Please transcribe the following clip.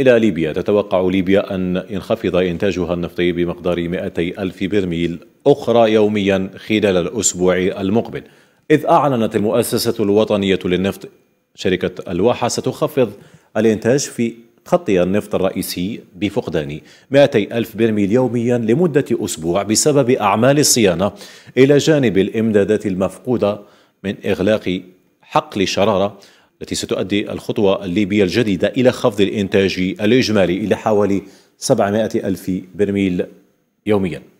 إلى ليبيا تتوقع ليبيا أن ينخفض إنتاجها النفطي بمقدار 200 ألف برميل أخرى يوميا خلال الأسبوع المقبل إذ أعلنت المؤسسة الوطنية للنفط شركة الواحة ستخفض الإنتاج في خط النفط الرئيسي بفقدان 200 ألف برميل يوميا لمدة أسبوع بسبب أعمال الصيانة إلى جانب الإمدادات المفقودة من إغلاق حقل شرارة التي ستؤدي الخطوة الليبية الجديدة إلى خفض الإنتاج الإجمالي إلى حوالي 700 ألف برميل يومياً